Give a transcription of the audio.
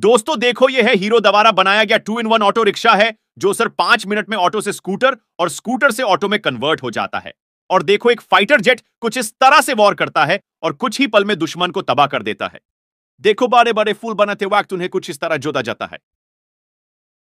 दोस्तों देखो ये है हीरो द्वारा बनाया गया two in one auto rickshaw है जो सर पांच मिनट में ऑटो से स्कूटर और स्कूटर से ऑटो में कन्वर्ट हो जाता है और देखो एक फाइटर जेट कुछ इस तरह से वॉर करता है और कुछ ही पल में दुश्मन को तबाह कर देता है देखो बड़े बड़े फूल बनाते वक्त उन्हें कुछ इस तरह जोता जाता है